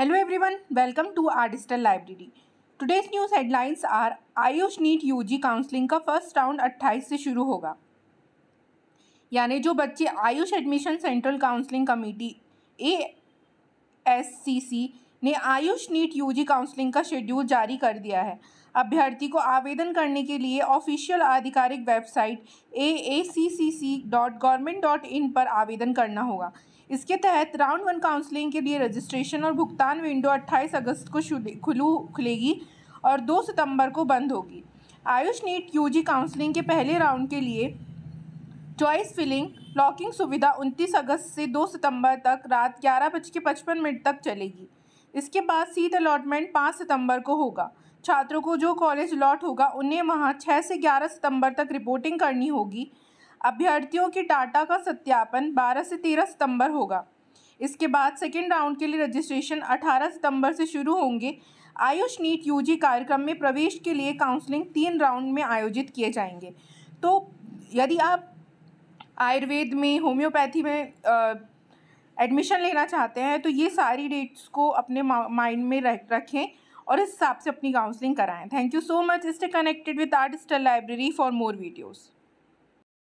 hello everyone welcome to our digital library today's news headlines are AYUSH NEET UG counselling का first round 28 से शुरू होगा यानी जो बच्चे AYUSH admission central counselling committee A S C C ने आयुष नीट यूजी काउंसलिंग का शेड्यूल जारी कर दिया है अभ्यर्थी को आवेदन करने के लिए ऑफिशियल आधिकारिक website A A C C C dot government dot in पर आवेदन करना होगा इसके तहत राउंड वन काउंसलिंग के लिए रजिस्ट्रेशन और भुगतान विंडो 28 अगस्त को खुलू खुलेगी और 2 सितंबर को बंद होगी आयुष नीट यू काउंसलिंग के पहले राउंड के लिए चॉइस फिलिंग लॉकिंग सुविधा 29 अगस्त से 2 सितंबर तक रात ग्यारह बज के पचपन मिनट तक चलेगी इसके बाद सीट अलॉटमेंट पाँच सितंबर को होगा छात्रों को जो कॉलेज लॉट होगा उन्हें वहाँ छः से ग्यारह सितंबर तक रिपोर्टिंग करनी होगी अभ्यर्थियों के डाटा का सत्यापन बारह से तेरह सितंबर होगा इसके बाद सेकेंड राउंड के लिए रजिस्ट्रेशन अठारह सितंबर से शुरू होंगे आयुष नीट यू कार्यक्रम में प्रवेश के लिए काउंसलिंग तीन राउंड में आयोजित किए जाएंगे तो यदि आप आयुर्वेद में होम्योपैथी में आ, एडमिशन लेना चाहते हैं तो ये सारी डेट्स को अपने माइंड में रखें और इस हिसाब से अपनी काउंसलिंग कराएं thank you so much stay connected with आर्ट स्टल लाइब्रेरी फॉर मोर वीडियोज़